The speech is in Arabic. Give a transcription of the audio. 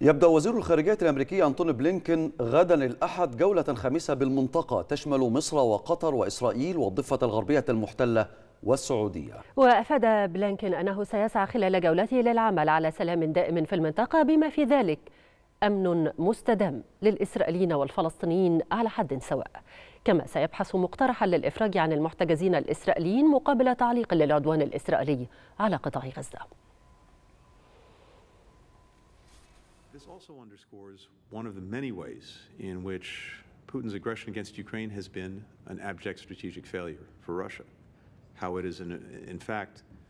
يبدأ وزير الخارجية الأمريكي أنطوني بلينكن غدا الأحد جولة خامسة بالمنطقة تشمل مصر وقطر وإسرائيل والضفة الغربية المحتلة والسعودية وأفاد بلينكن أنه سيسعى خلال جولته للعمل على سلام دائم في المنطقة بما في ذلك أمن مستدام للإسرائيليين والفلسطينيين على حد سواء كما سيبحث مقترحا للإفراج عن المحتجزين الإسرائيليين مقابل تعليق للعدوان الإسرائيلي على قطاع غزة This also underscores one of the many ways in which Putin's aggression against Ukraine has been an abject strategic failure for Russia. How it is, in, in fact,